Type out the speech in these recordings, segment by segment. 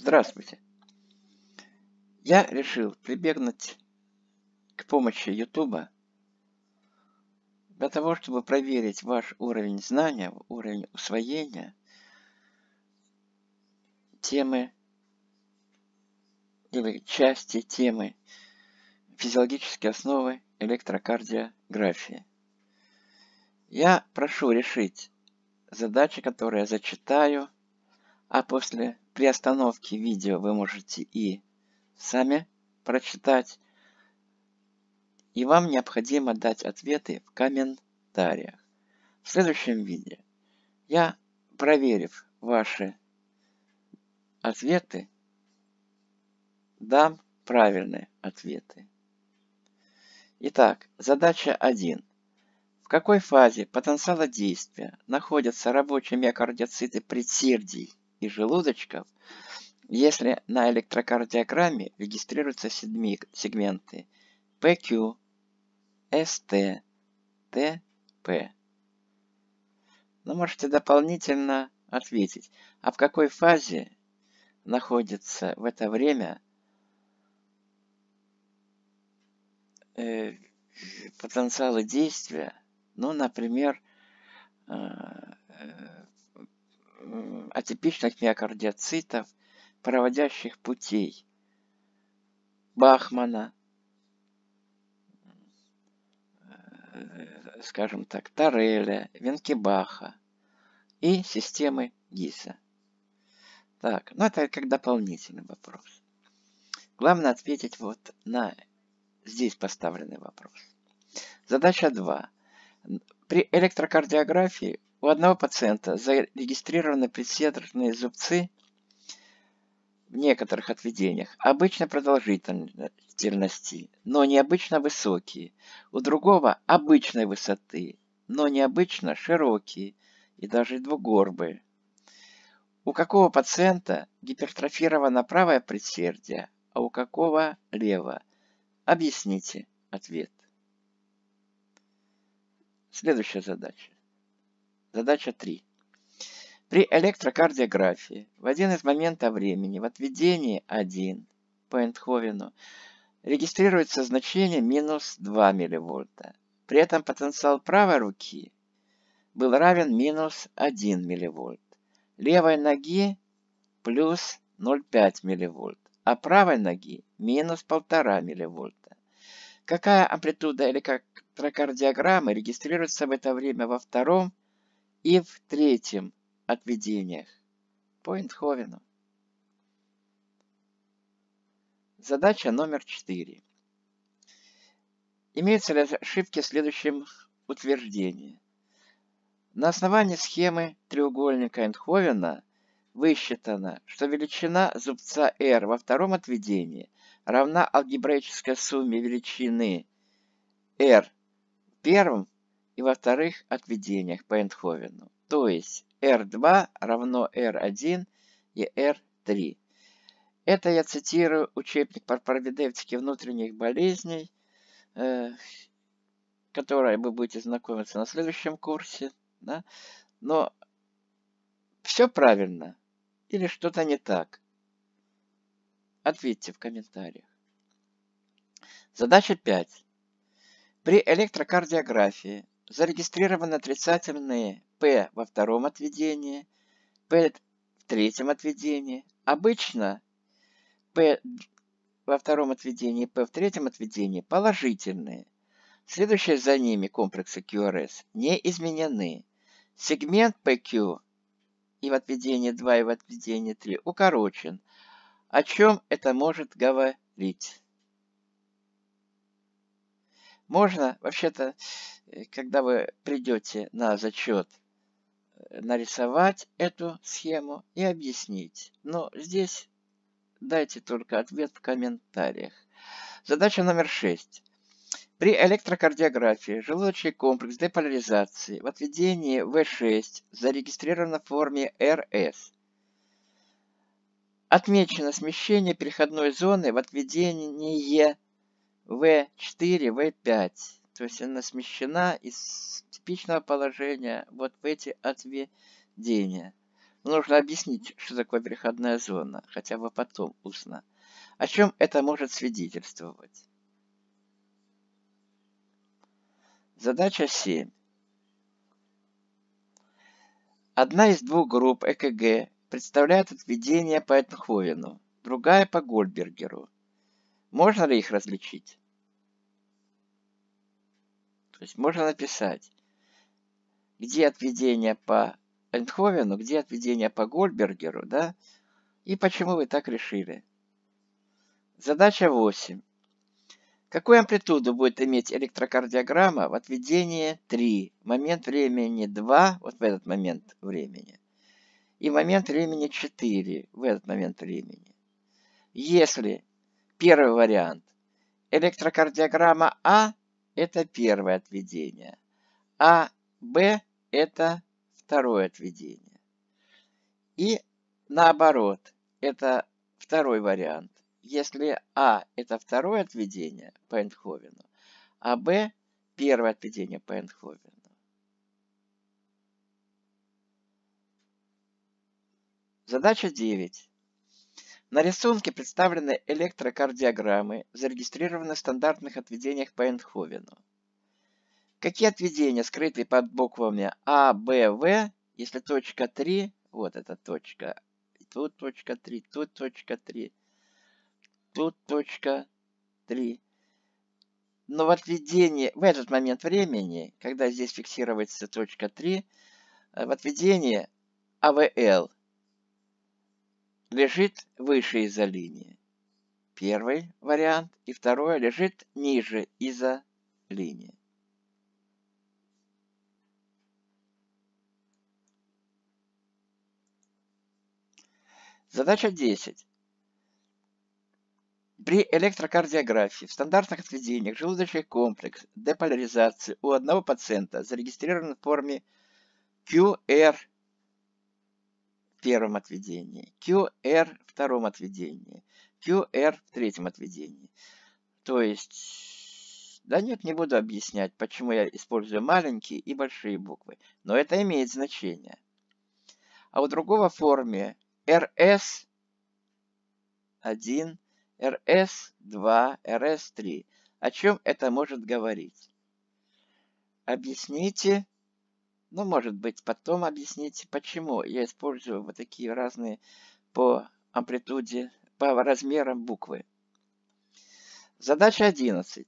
Здравствуйте! Я решил прибегнуть к помощи YouTube для того, чтобы проверить ваш уровень знания, уровень усвоения темы или части темы физиологические основы электрокардиографии. Я прошу решить задачи, которые я зачитаю – а после приостановки видео вы можете и сами прочитать. И вам необходимо дать ответы в комментариях. В следующем видео я, проверив ваши ответы, дам правильные ответы. Итак, задача 1. В какой фазе потенциала действия находятся рабочие миокардиоциты предсердий и желудочков, если на электрокардиограмме регистрируются седьми сегменты PQ, ST, TP. Но ну, можете дополнительно ответить, а в какой фазе находится в это время э, потенциалы действия, ну, например, э, э, атипичных миокардиоцитов, проводящих путей Бахмана, э, скажем так, Тореля, Венкебаха и системы ГИСа. Так, ну это как дополнительный вопрос. Главное ответить вот на здесь поставленный вопрос. Задача 2. При электрокардиографии у одного пациента зарегистрированы предсердные зубцы в некоторых отведениях, обычно продолжительности, но необычно высокие. У другого обычной высоты, но необычно широкие и даже двугорбые. У какого пациента гипертрофировано правое предсердие, а у какого лево? Объясните ответ. Следующая задача. Задача 3. При электрокардиографии в один из моментов времени в отведении 1 по Эндховену регистрируется значение минус 2 мV. При этом потенциал правой руки был равен минус 1 мV, левой ноги плюс 0,5 мV, а правой ноги минус 1,5 мV. Какая амплитуда электрокардиограммы регистрируется в это время во втором и в третьем о по Эндховену. Задача номер 4. Имеются ли ошибки в следующем утверждении? На основании схемы треугольника Эндховена высчитано, что величина зубца R во втором отведении равна алгебраической сумме величины R в первом и во-вторых отведениях по Эндховену. То есть R2 равно R1 и R3. Это я цитирую учебник по пропедевтике внутренних болезней, э, которой вы будете знакомиться на следующем курсе. Да? Но все правильно или что-то не так? Ответьте в комментариях. Задача 5. При электрокардиографии зарегистрированы отрицательные P во втором отведении, P в третьем отведении. Обычно P во втором отведении, P в третьем отведении положительные. Следующие за ними комплексы QRS не изменены. Сегмент PQ и в отведении 2, и в отведении 3 укорочен. О чем это может говорить? Можно, вообще-то, э, когда вы придете на зачет, э, нарисовать эту схему и объяснить. Но здесь дайте только ответ в комментариях. Задача номер 6. При электрокардиографии желудочный комплекс деполяризации в отведении В6 зарегистрировано в форме РС. Отмечено смещение переходной зоны в отведение v4, v5. То есть она смещена из типичного положения вот в эти отведения. Нужно объяснить, что такое переходная зона, хотя бы потом устно. О чем это может свидетельствовать? Задача 7. Одна из двух групп ЭКГ представляет отведение по Эйнховену, другая по Гольбергеру. Можно ли их различить? То есть можно написать, где отведение по Эндховену, где отведение по Гольбергеру, да, и почему вы так решили. Задача 8. Какую амплитуду будет иметь электрокардиограмма в отведении 3, момент времени 2, вот в этот момент времени, и момент времени 4, в этот момент времени? Если первый вариант электрокардиограмма А это первое отведение, а Б это второе отведение. И наоборот, это второй вариант. Если А это второе отведение по Эндховену, а Б первое отведение по Эндховену. Задача 9. На рисунке представлены электрокардиограммы, зарегистрированные в стандартных отведениях по Эндховену. Какие отведения скрыты под буквами А, Б, В, если точка 3, вот эта точка, тут точка 3, тут точка 3, тут точка 3. Но в отведении, в этот момент времени, когда здесь фиксируется точка 3, э, в отведении АВЛ лежит выше изолинии. Первый вариант и второе лежит ниже изолинии. Задача 10. При электрокардиографии в стандартных отведениях желудочный комплекс деполяризации у одного пациента зарегистрирован в форме QR первом отведении, QR в втором отведении, QR в третьем отведении. То есть, да нет, не буду объяснять, почему я использую маленькие и большие буквы, но это имеет значение. А у другого форме RS 1, RS 2, RS 3. О чем это может говорить? Объясните ну, может быть, потом объясните, почему я использую вот такие разные по амплитуде, по размерам буквы. Задача 11.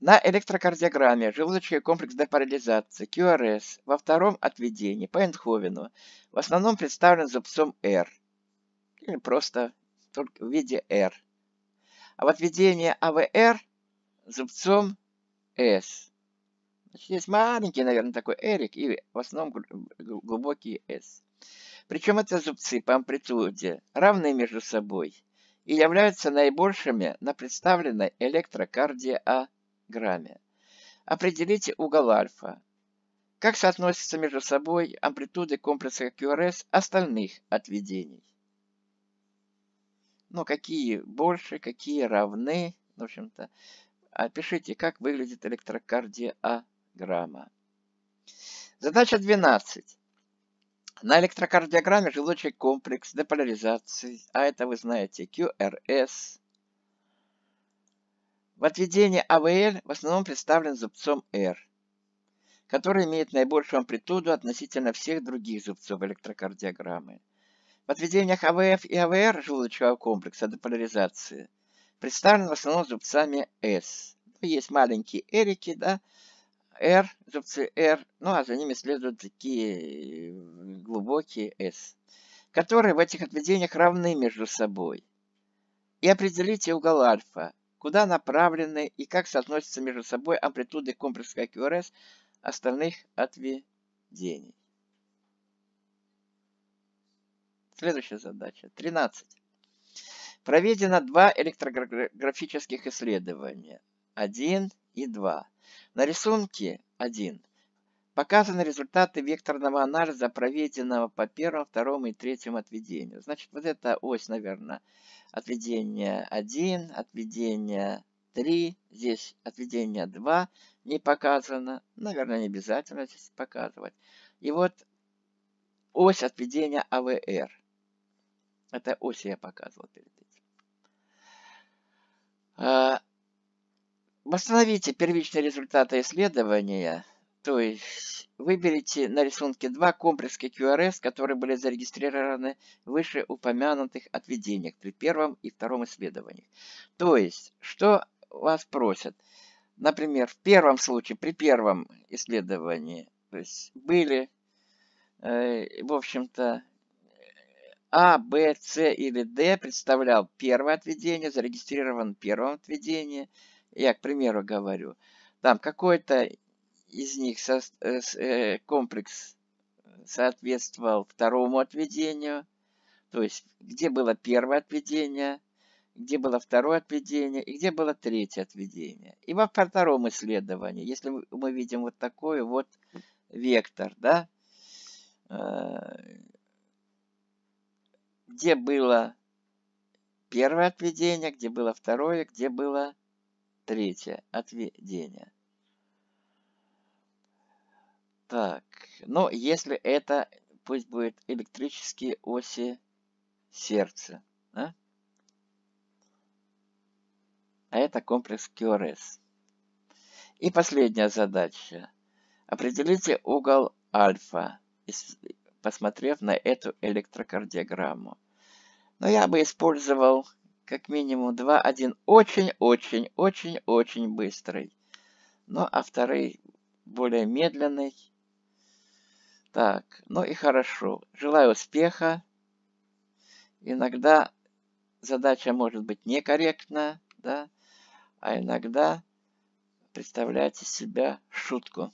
На электрокардиограмме желудочный комплекс депарализации QRS во втором отведении по Эндховену в основном представлен зубцом R или просто только в виде R. А в отведении AVR зубцом S. Значит, здесь маленький, наверное, такой Эрик и в основном глубокий S. Причем это зубцы по амплитуде равны между собой и являются наибольшими на представленной электрокардиограмме. Определите угол альфа. Как соотносятся между собой амплитуды комплекса QRS остальных отведений? Ну, какие больше, какие равны, в общем-то. Опишите, как выглядит электрокардиограмма грамма. Задача 12. На электрокардиограмме желудочный комплекс деполяризации, а это вы знаете QRS, в отведении АВЛ в основном представлен зубцом R, который имеет наибольшую амплитуду относительно всех других зубцов электрокардиограммы. В отведениях АВФ и АВР желудочного комплекса деполяризации представлен в основном зубцами S. Ну, есть маленькие эрики, да, R, зубцы R, ну а за ними следуют такие э, глубокие S, которые в этих отведениях равны между собой. И определите угол альфа, куда направлены и как соотносятся между собой амплитуды комплекса QRS остальных отведений. Следующая задача. 13. Проведено два электрографических исследования. Один – и 2. На рисунке 1 показаны результаты векторного анализа, проведенного по первому, второму и третьему отведению. Значит, вот эта ось, наверное, отведение 1, отведение 3, здесь отведение 2 не показано. Наверное, не обязательно здесь показывать. И вот ось отведения АВР. Это ось я показывал перед Восстановите первичные результаты исследования, то есть выберите на рисунке два комплекса QRS, которые были зарегистрированы выше упомянутых отведениях при первом и втором исследовании. То есть, что вас просят? Например, в первом случае, при первом исследовании, то есть были, э, в общем-то, а, Б, С или Д представлял первое отведение, зарегистрирован первое отведение я к примеру говорю, там какой-то из них со, э, э, комплекс соответствовал второму отведению, то есть где было первое отведение, где было второе отведение и где было третье отведение. И во втором исследовании, если мы видим вот такой вот вектор, да, э, где было первое отведение, где было второе, где было Третье. Отведение. Так, но ну, если это, пусть будет электрические оси сердца. Да? А это комплекс QRS. И последняя задача. Определите угол альфа, посмотрев на эту электрокардиограмму. Но я бы использовал как минимум два. Один очень-очень-очень-очень быстрый. Ну, а второй более медленный. Так, ну и хорошо. Желаю успеха. Иногда задача может быть некорректна, да, а иногда представляете себя шутку.